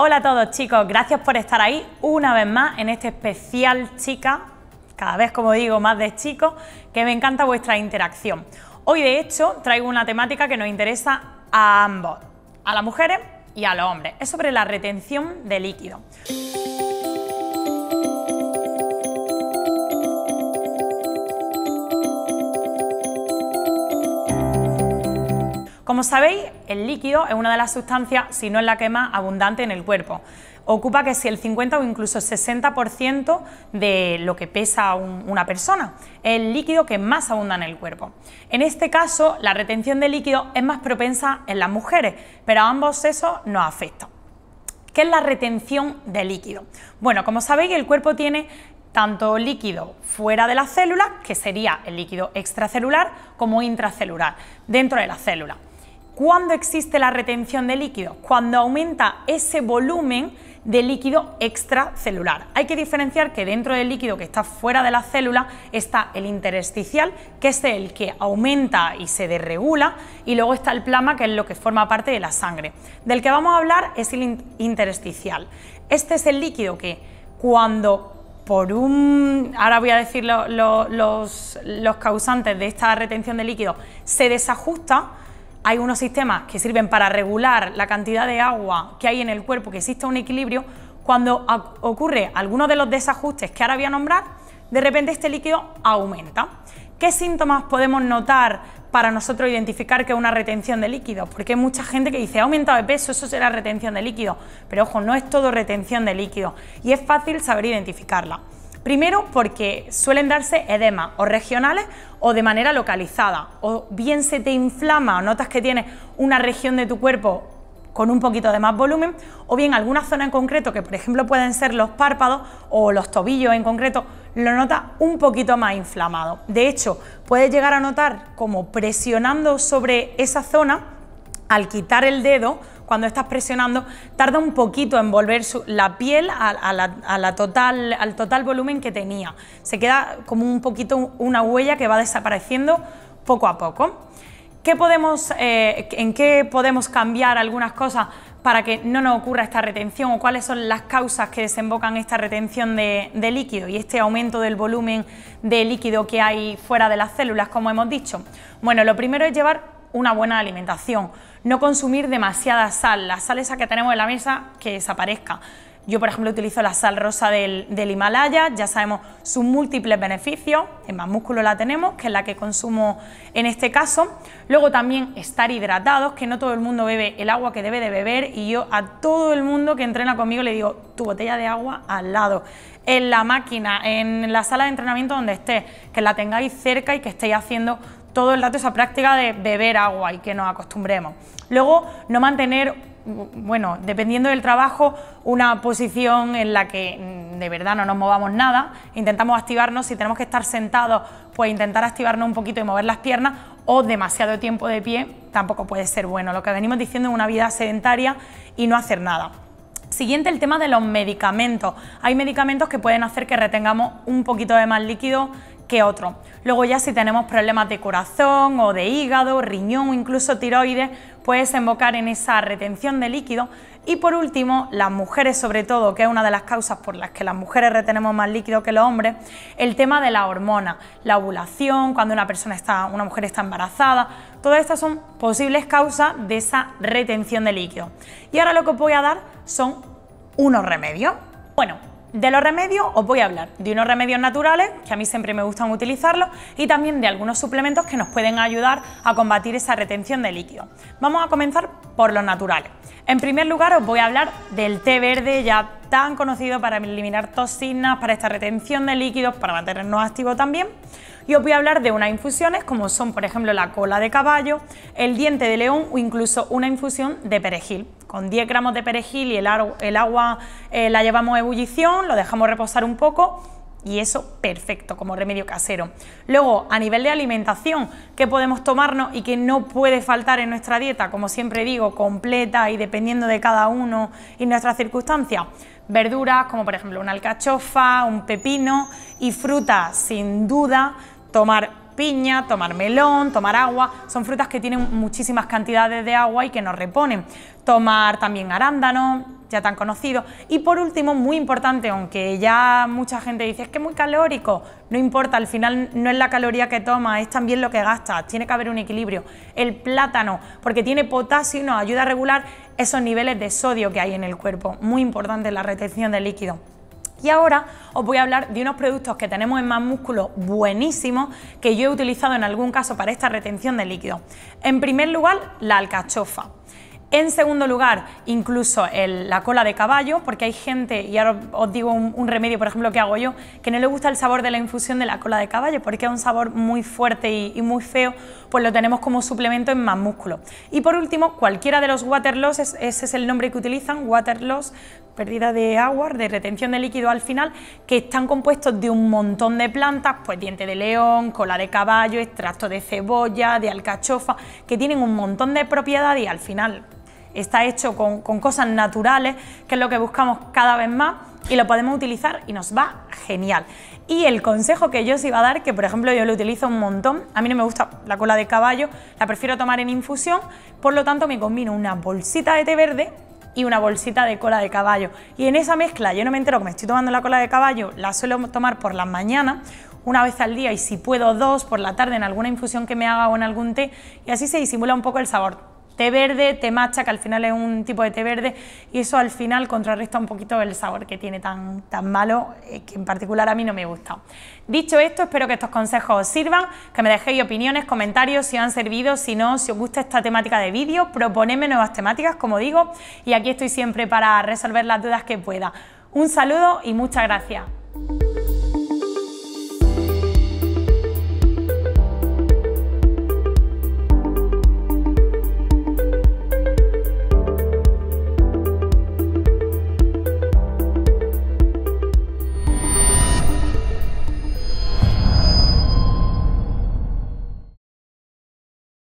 Hola a todos chicos, gracias por estar ahí una vez más en este especial chica, cada vez como digo más de chicos, que me encanta vuestra interacción. Hoy de hecho traigo una temática que nos interesa a ambos, a las mujeres y a los hombres, es sobre la retención de líquido. Como sabéis, el líquido es una de las sustancias, si no es la que más abundante en el cuerpo. Ocupa casi el 50 o incluso 60% de lo que pesa una persona, el líquido que más abunda en el cuerpo. En este caso, la retención de líquido es más propensa en las mujeres, pero a ambos sexos nos afecta. ¿Qué es la retención de líquido? Bueno, como sabéis, el cuerpo tiene tanto líquido fuera de las células, que sería el líquido extracelular, como intracelular, dentro de las células. ¿Cuándo existe la retención de líquido? Cuando aumenta ese volumen de líquido extracelular. Hay que diferenciar que dentro del líquido que está fuera de la célula está el intersticial, que es el que aumenta y se desregula, y luego está el plasma, que es lo que forma parte de la sangre. Del que vamos a hablar es el intersticial. Este es el líquido que cuando por un, ahora voy a decir los causantes de esta retención de líquido, se desajusta, hay unos sistemas que sirven para regular la cantidad de agua que hay en el cuerpo, que exista un equilibrio, cuando ocurre alguno de los desajustes que ahora voy a nombrar, de repente este líquido aumenta. ¿Qué síntomas podemos notar para nosotros identificar que es una retención de líquido? Porque hay mucha gente que dice, ha aumentado de peso, eso será retención de líquido. Pero ojo, no es todo retención de líquido y es fácil saber identificarla. Primero porque suelen darse edemas o regionales o de manera localizada, o bien se te inflama o notas que tienes una región de tu cuerpo con un poquito de más volumen, o bien alguna zona en concreto, que por ejemplo pueden ser los párpados o los tobillos en concreto, lo notas un poquito más inflamado. De hecho, puedes llegar a notar como presionando sobre esa zona, al quitar el dedo, cuando estás presionando, tarda un poquito en volver la piel a, total, al total volumen que tenía. Se queda como un poquito una huella que va desapareciendo poco a poco. ¿Qué podemos, eh, ¿En qué podemos cambiar algunas cosas para que no nos ocurra esta retención o cuáles son las causas que desembocan esta retención de, líquido y este aumento del volumen de líquido que hay fuera de las células, como hemos dicho? Bueno, lo primero es llevar una buena alimentación, no consumir demasiada sal, la sal esa que tenemos en la mesa que desaparezca. Yo, por ejemplo, utilizo la sal rosa del, Himalaya, ya sabemos sus múltiples beneficios, en más músculo la tenemos, que es la que consumo en este caso. Luego también estar hidratados, que no todo el mundo bebe el agua que debe de beber y yo a todo el mundo que entrena conmigo le digo, tu botella de agua al lado, en la máquina, en la sala de entrenamiento donde estés, que la tengáis cerca y que estéis haciendo todo el dato esa práctica de beber agua y que nos acostumbremos. Luego, no mantener, bueno, dependiendo del trabajo, una posición en la que mm, de verdad no nos movamos nada, intentamos activarnos, si tenemos que estar sentados, pues intentar activarnos un poquito y mover las piernas o demasiado tiempo de pie tampoco puede ser bueno. Lo que venimos diciendo es una vida sedentaria y no hacer nada. Siguiente, el tema de los medicamentos. Hay medicamentos que pueden hacer que retengamos un poquito de más líquido que otro. Luego ya si tenemos problemas de corazón o de hígado, riñón o incluso tiroides, puede desembocar en esa retención de líquido. Y por último, las mujeres sobre todo, que es una de las causas por las que las mujeres retenemos más líquido que los hombres, el tema de la hormona, la ovulación, cuando una persona está, una mujer está embarazada, todas estas son posibles causas de esa retención de líquido. Y ahora lo que os voy a dar son unos remedios. Bueno, de los remedios os voy a hablar de unos remedios naturales, que a mí siempre me gustan utilizarlos, y también de algunos suplementos que nos pueden ayudar a combatir esa retención de líquido. Vamos a comenzar por los naturales. En primer lugar os voy a hablar del té verde ya tan conocido para eliminar toxinas, para esta retención de líquidos, para mantenernos activos también. Y os voy a hablar de unas infusiones como son por ejemplo la cola de caballo, el diente de león o incluso una infusión de perejil con 10 gramos de perejil y el, agua eh, la llevamos a ebullición, lo dejamos reposar un poco y eso perfecto como remedio casero. Luego, a nivel de alimentación, ¿qué podemos tomarnos y que no puede faltar en nuestra dieta? Como siempre digo, completa y dependiendo de cada uno y nuestras circunstancias. Verduras como por ejemplo una alcachofa, un pepino y frutas, sin duda, tomar piña, tomar melón, tomar agua. Son frutas que tienen muchísimas cantidades de agua y que nos reponen. Tomar también arándano, ya tan conocido. Y por último, muy importante, aunque ya mucha gente dice es que es muy calórico, no importa, al final no es la caloría que toma, es también lo que gasta, tiene que haber un equilibrio. El plátano, porque tiene potasio y nos ayuda a regular esos niveles de sodio que hay en el cuerpo, muy importante la retención de líquido. Y ahora os voy a hablar de unos productos que tenemos en Más Músculo buenísimos que yo he utilizado en algún caso para esta retención de líquido. En primer lugar, la alcachofa. En segundo lugar, incluso la cola de caballo, porque hay gente, y ahora os digo un, remedio, por ejemplo, que hago yo, que no le gusta el sabor de la infusión de la cola de caballo, porque es un sabor muy fuerte y, muy feo, pues lo tenemos como suplemento en más músculo. Y por último, cualquiera de los water ese es el nombre que utilizan, water Perdida de agua, de retención de líquido al final, que están compuestos de un montón de plantas, pues diente de león, cola de caballo, extracto de cebolla, de alcachofa, que tienen un montón de propiedades y al final está hecho con, con cosas naturales, que es lo que buscamos cada vez más y lo podemos utilizar y nos va genial. Y el consejo que yo os iba a dar, que por ejemplo yo lo utilizo un montón, a mí no me gusta la cola de caballo, la prefiero tomar en infusión, por lo tanto me combino una bolsita de té verde y una bolsita de cola de caballo. Y en esa mezcla yo no me entero que me estoy tomando la cola de caballo, la suelo tomar por la mañana... una vez al día y si puedo dos por la tarde en alguna infusión que me haga o en algún té y así se disimula un poco el sabor té verde, té matcha, que al final es un tipo de té verde, y eso al final contrarresta un poquito el sabor que tiene tan, tan malo, eh, que en particular a mí no me gusta. Dicho esto, espero que estos consejos os sirvan, que me dejéis opiniones, comentarios, si os han servido, si no, si os gusta esta temática de vídeo, proponedme nuevas temáticas, como digo, y aquí estoy siempre para resolver las dudas que pueda. Un saludo y muchas gracias.